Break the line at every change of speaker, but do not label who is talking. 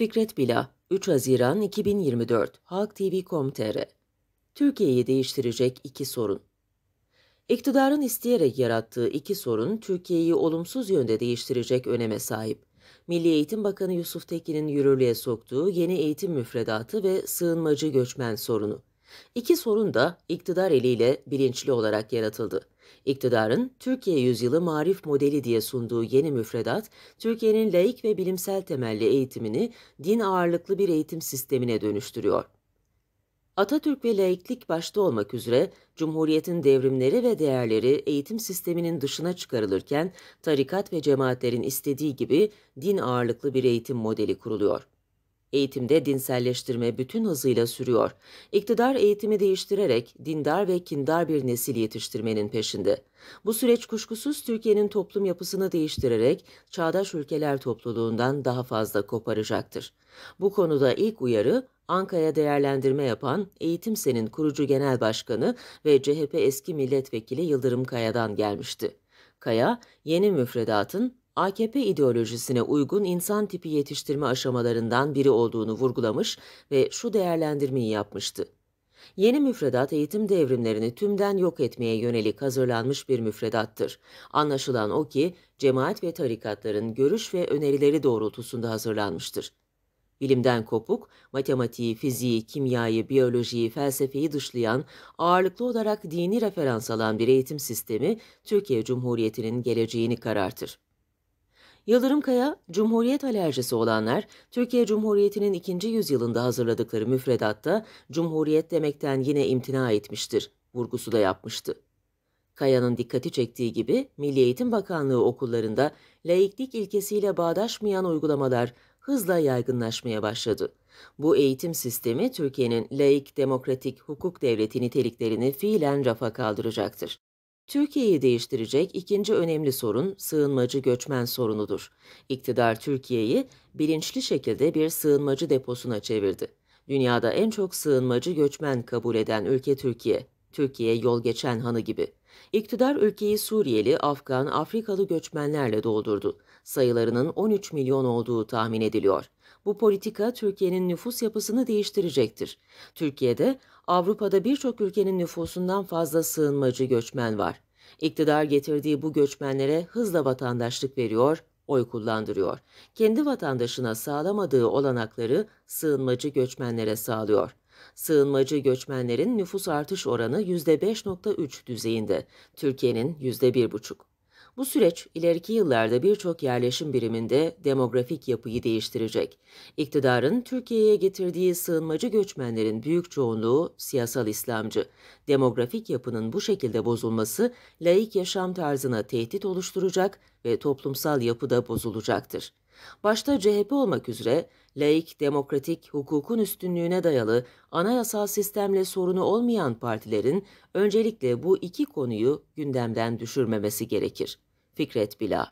Fikret Bila, 3 Haziran 2024, Halk TV.com.tr Türkiye'yi değiştirecek iki sorun. İktidarın isteyerek yarattığı iki sorun Türkiye'yi olumsuz yönde değiştirecek öneme sahip. Milli Eğitim Bakanı Yusuf Tekin'in yürürlüğe soktuğu yeni eğitim müfredatı ve sığınmacı göçmen sorunu. İki sorun da iktidar eliyle bilinçli olarak yaratıldı. İktidarın Türkiye Yüzyılı Marif Modeli diye sunduğu yeni müfredat, Türkiye'nin laik ve bilimsel temelli eğitimini din ağırlıklı bir eğitim sistemine dönüştürüyor. Atatürk ve laiklik başta olmak üzere Cumhuriyet'in devrimleri ve değerleri eğitim sisteminin dışına çıkarılırken tarikat ve cemaatlerin istediği gibi din ağırlıklı bir eğitim modeli kuruluyor. Eğitimde dinselleştirme bütün hızıyla sürüyor. İktidar eğitimi değiştirerek dindar ve kindar bir nesil yetiştirmenin peşinde. Bu süreç kuşkusuz Türkiye'nin toplum yapısını değiştirerek çağdaş ülkeler topluluğundan daha fazla koparacaktır. Bu konuda ilk uyarı Ankara'ya değerlendirme yapan Eğitim Sen'in kurucu genel başkanı ve CHP eski milletvekili Yıldırım Kaya'dan gelmişti. Kaya, yeni müfredatın AKP ideolojisine uygun insan tipi yetiştirme aşamalarından biri olduğunu vurgulamış ve şu değerlendirmeyi yapmıştı. Yeni müfredat eğitim devrimlerini tümden yok etmeye yönelik hazırlanmış bir müfredattır. Anlaşılan o ki cemaat ve tarikatların görüş ve önerileri doğrultusunda hazırlanmıştır. Bilimden kopuk, matematiği, fiziği, kimyayı, biyolojiyi, felsefeyi dışlayan, ağırlıklı olarak dini referans alan bir eğitim sistemi Türkiye Cumhuriyeti'nin geleceğini karartır. Yıldırım Kaya, Cumhuriyet alerjisi olanlar, Türkiye Cumhuriyeti'nin ikinci yüzyılında hazırladıkları müfredatta Cumhuriyet demekten yine imtina etmiştir, vurgusu da yapmıştı. Kaya'nın dikkati çektiği gibi Milli Eğitim Bakanlığı okullarında laiklik ilkesiyle bağdaşmayan uygulamalar hızla yaygınlaşmaya başladı. Bu eğitim sistemi Türkiye'nin laik, demokratik, hukuk devleti niteliklerini fiilen rafa kaldıracaktır. Türkiye'yi değiştirecek ikinci önemli sorun sığınmacı göçmen sorunudur. İktidar Türkiye'yi bilinçli şekilde bir sığınmacı deposuna çevirdi. Dünyada en çok sığınmacı göçmen kabul eden ülke Türkiye. Türkiye yol geçen hanı gibi. İktidar ülkeyi Suriyeli, Afgan, Afrikalı göçmenlerle doldurdu sayılarının 13 milyon olduğu tahmin ediliyor. Bu politika Türkiye'nin nüfus yapısını değiştirecektir. Türkiye'de Avrupa'da birçok ülkenin nüfusundan fazla sığınmacı göçmen var. İktidar getirdiği bu göçmenlere hızla vatandaşlık veriyor, oy kullandırıyor. Kendi vatandaşına sağlamadığı olanakları sığınmacı göçmenlere sağlıyor. Sığınmacı göçmenlerin nüfus artış oranı %5.3 düzeyinde, Türkiye'nin %1.5. Bu süreç ileriki yıllarda birçok yerleşim biriminde demografik yapıyı değiştirecek. İktidarın Türkiye'ye getirdiği sığınmacı göçmenlerin büyük çoğunluğu siyasal İslamcı. Demografik yapının bu şekilde bozulması laik yaşam tarzına tehdit oluşturacak ve toplumsal yapıda bozulacaktır. Başta CHP olmak üzere laik, demokratik, hukukun üstünlüğüne dayalı anayasal sistemle sorunu olmayan partilerin öncelikle bu iki konuyu gündemden düşürmemesi gerekir. Fikret Bila